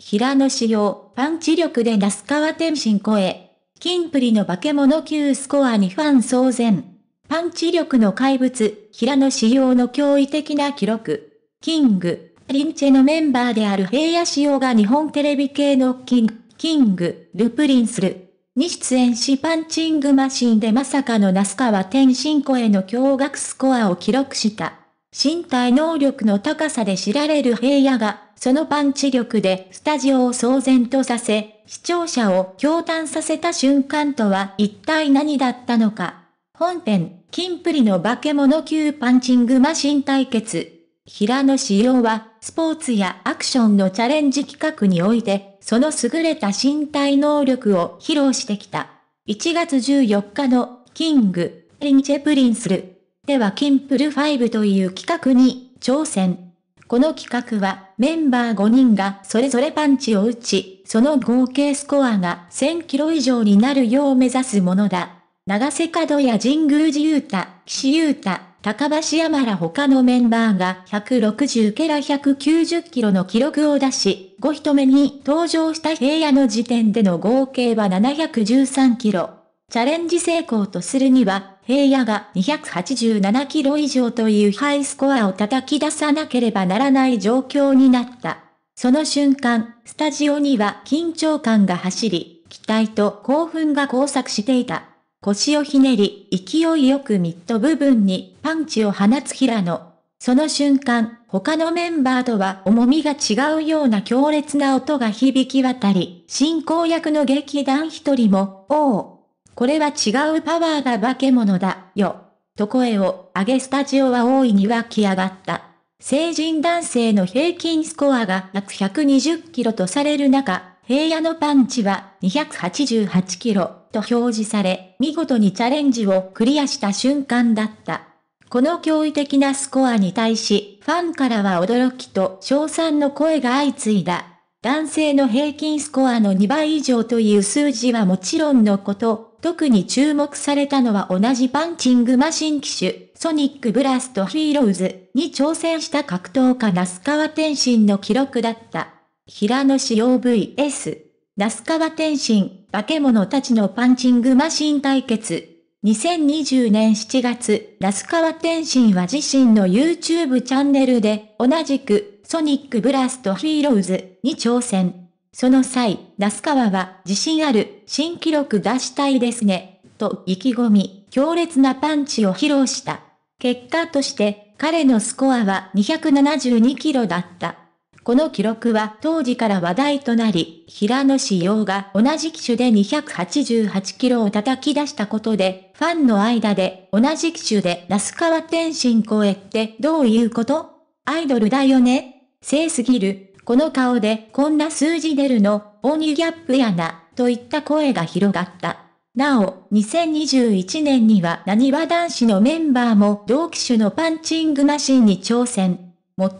平野紫耀、パンチ力で那須川天心超え。金プリの化け物級スコアにファン騒然。パンチ力の怪物、平野紫耀の驚異的な記録。キング、リンチェのメンバーである平野紫耀が日本テレビ系のキン、キング、ルプリンスル。に出演しパンチングマシンでまさかの那須川天心声の驚愕スコアを記録した。身体能力の高さで知られる平野が、そのパンチ力でスタジオを騒然とさせ、視聴者を驚嘆させた瞬間とは一体何だったのか。本編、キンプリの化け物級パンチングマシン対決。平野紫耀は、スポーツやアクションのチャレンジ企画において、その優れた身体能力を披露してきた。1月14日の、キング、リンチェプリンスル。では、キンプル5という企画に、挑戦。この企画は、メンバー5人がそれぞれパンチを打ち、その合計スコアが1000キロ以上になるよう目指すものだ。長瀬角や神宮寺優太、岸優太、高橋山ら他のメンバーが160ケラ190キロの記録を出し、5人目に登場した平野の時点での合計は713キロ。チャレンジ成功とするには、平野が287キロ以上というハイスコアを叩き出さなければならない状況になった。その瞬間、スタジオには緊張感が走り、期待と興奮が交錯していた。腰をひねり、勢いよくミッド部分にパンチを放つ平野。その瞬間、他のメンバーとは重みが違うような強烈な音が響き渡り、進行役の劇団一人も、おおこれは違うパワーが化け物だ、よ。と声を上げスタジオは大いに湧き上がった。成人男性の平均スコアが約120キロとされる中、平野のパンチは288キロと表示され、見事にチャレンジをクリアした瞬間だった。この驚異的なスコアに対し、ファンからは驚きと称賛の声が相次いだ。男性の平均スコアの2倍以上という数字はもちろんのこと、特に注目されたのは同じパンチングマシン機種、ソニックブラストヒーローズに挑戦した格闘家那須川天心の記録だった。平野市 o VS、那須川天心、化け物たちのパンチングマシン対決。2020年7月、那須川天心は自身の YouTube チャンネルで、同じく、ソニックブラストヒーローズに挑戦。その際、那須川は自信ある、新記録出したいですね、と意気込み、強烈なパンチを披露した。結果として、彼のスコアは272キロだった。この記録は当時から話題となり、平野志陽が同じ機種で288キロを叩き出したことで、ファンの間で同じ機種で那須川天心超えってどういうことアイドルだよね性すぎる、この顔でこんな数字出るの、鬼ギャップやな、といった声が広がった。なお、2021年には何わ男子のメンバーも同機種のパンチングマシンに挑戦。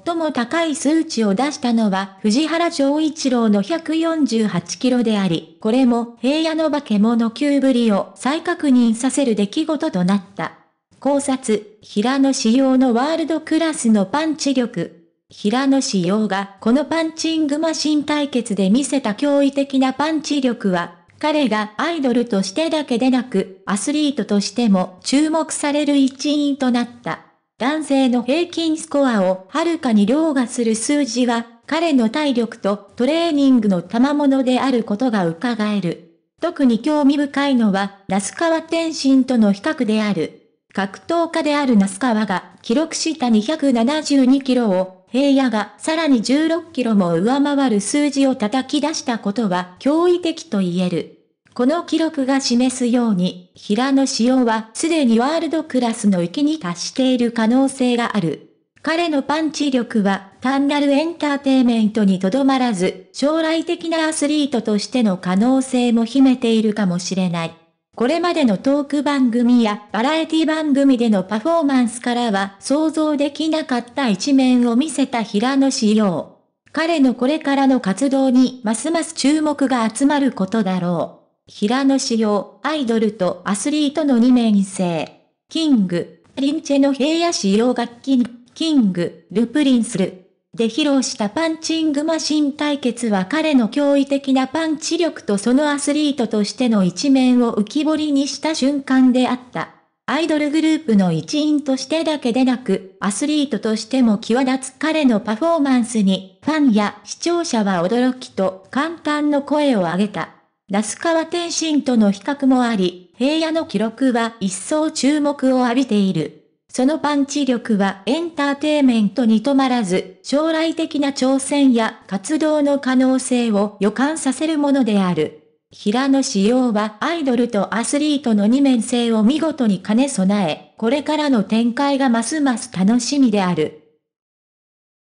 最も高い数値を出したのは藤原丈一郎の148キロであり、これも平野の化け物級ぶりを再確認させる出来事となった。考察、平野仕様のワールドクラスのパンチ力、平野紫耀がこのパンチングマシン対決で見せた驚異的なパンチ力は、彼がアイドルとしてだけでなく、アスリートとしても注目される一員となった。男性の平均スコアをはるかに凌駕する数字は、彼の体力とトレーニングの賜物であることが伺える。特に興味深いのは、那須川天心との比較である。格闘家である那須川が記録した272キロを平野がさらに16キロも上回る数字を叩き出したことは驚異的と言える。この記録が示すように、平野紫耀はすでにワールドクラスの域に達している可能性がある。彼のパンチ力は単なるエンターテイメントにとどまらず、将来的なアスリートとしての可能性も秘めているかもしれない。これまでのトーク番組やバラエティ番組でのパフォーマンスからは想像できなかった一面を見せた平野紫耀。彼のこれからの活動にますます注目が集まることだろう。平野紫耀、アイドルとアスリートの二面性。キング、リンチェの平野紫耀楽器、キング、ルプリンスル。で披露したパンチングマシン対決は彼の驚異的なパンチ力とそのアスリートとしての一面を浮き彫りにした瞬間であった。アイドルグループの一員としてだけでなく、アスリートとしても際立つ彼のパフォーマンスに、ファンや視聴者は驚きと感嘆の声を上げた。那須川天心との比較もあり、平野の記録は一層注目を浴びている。そのパンチ力はエンターテイメントに止まらず、将来的な挑戦や活動の可能性を予感させるものである。平野紫耀はアイドルとアスリートの二面性を見事に兼ね備え、これからの展開がますます楽しみである。